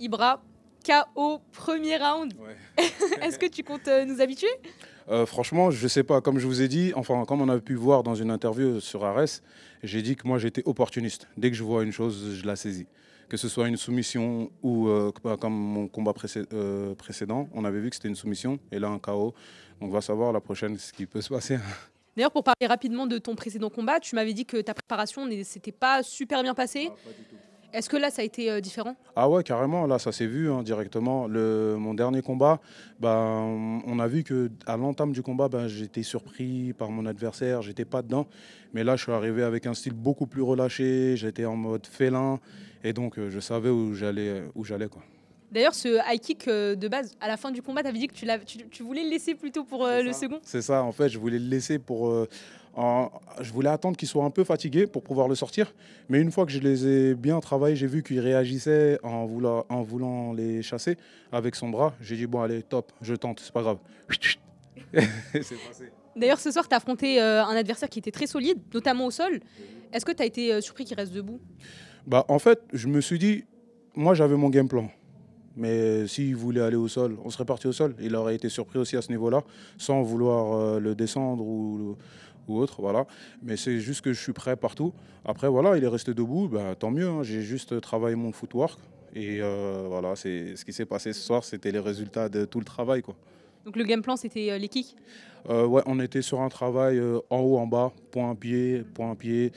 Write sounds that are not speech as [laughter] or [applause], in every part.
Ibra, KO premier round. [laughs] Est-ce que tu comptes euh, nous habituer euh, franchement, je ne sais pas. Comme je vous ai dit, enfin, comme on a pu voir dans une interview sur Ares, j'ai dit que moi j'étais opportuniste. Dès que je vois une chose, je la saisis. Que ce soit une soumission ou, euh, bah, comme mon combat précédent, on avait vu que c'était une soumission et là un KO. On va savoir la prochaine ce qui peut se passer. [laughs] D'ailleurs, pour parler rapidement de ton précédent combat, tu m'avais dit que ta préparation ne s'était pas super bien passée. Ah, pas du tout. Est-ce que là, ça a été euh, différent Ah ouais, carrément. Là, ça s'est vu hein, directement. Le, mon dernier combat, ben, on a vu que à l'entame du combat, ben, j'étais surpris par mon adversaire. J'étais pas dedans. Mais là, je suis arrivé avec un style beaucoup plus relâché. J'étais en mode félin. Et donc, euh, je savais où j'allais. Où j'allais quoi. D'ailleurs, ce high kick euh, de base, à la fin du combat, tu avais dit que tu, voulais le laisser plutôt pour euh, le second C'est ça, en fait, je voulais le laisser pour. Euh, je voulais attendre qu'il soit un peu fatigué pour pouvoir le sortir. Mais une fois que je les ai bien travaillés, j'ai vu qu'il réagissait en voulant, les chasser avec son bras. J'ai dit, bon, allez, top, je tente, c'est pas grave. [laughs] c'est passé. D'ailleurs, ce soir, tu as affronté un adversaire qui était très solide, notamment au sol. Est-ce que tu as été surpris qu'il reste debout bah, En fait, je me suis dit, moi, j'avais mon game plan mais s'il voulait aller au sol, on serait parti au sol. Il aurait été surpris aussi à ce niveau-là, sans vouloir euh, le descendre ou, autre. Voilà. Mais c'est juste que je suis prêt partout. Après, voilà, il est resté debout, bah, tant mieux. Hein. J'ai juste travaillé mon footwork. Et euh, voilà, c'est ce qui s'est passé ce soir, c'était les résultats de tout le travail. quoi. Donc le game plan, c'était euh, les kicks euh, Ouais, on était sur un travail euh, en haut, en bas, point pied, point pied,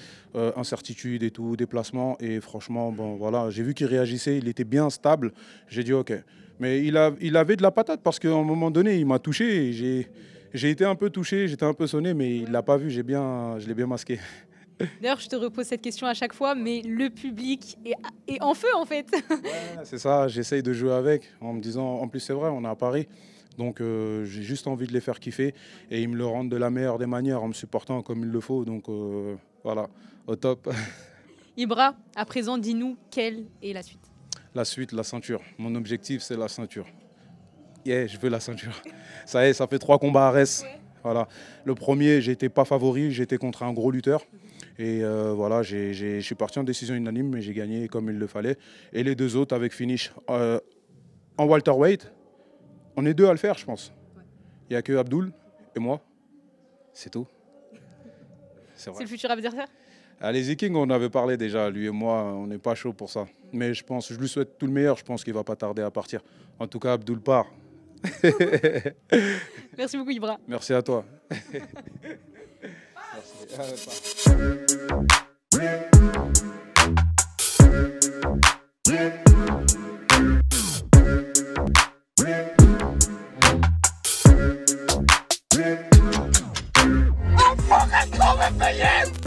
incertitude et tout, déplacement. Et franchement, bon, voilà, j'ai vu qu'il réagissait, il était bien stable. J'ai dit ok. Mais il, a, il avait de la patate parce qu'à un moment donné, il m'a touché. J'ai, j'ai été un peu touché, j'étais un peu sonné, mais il ne l'a pas vu, j'ai bien, je l'ai bien masqué. [laughs] D'ailleurs, je te repose cette question à chaque fois, mais le public est, est en feu en fait. c'est ça, j'essaye de jouer avec en me disant, en plus c'est vrai, on est à Paris. Donc euh, j'ai juste envie de les faire kiffer et ils me le rendent de la meilleure des manières en me supportant comme il le faut. Donc euh, voilà, au top. [laughs] Ibra, à présent, dis-nous quelle est la suite La suite, la ceinture. Mon objectif, c'est la ceinture. Yeah, je veux la ceinture. [laughs] Ça y est, ça fait trois combats à RES. Voilà. Le premier, j'étais pas favori, j'étais contre un gros lutteur. Et euh, voilà, je suis parti en décision unanime, mais j'ai gagné comme il le fallait. Et les deux autres avec finish en Walter Wade. On est deux à le faire, je pense. Il n'y a que Abdoul et moi. C'est tout. C'est le futur adversaire Allez, ah, les on avait parlé déjà, lui et moi, on n'est pas chaud pour ça. Mais je pense, je lui souhaite tout le meilleur, je pense qu'il va pas tarder à partir. En tout cas, Abdoul part. [laughs] Merci beaucoup Ibra. Merci à toi. [laughs] I'm fucking coming for you!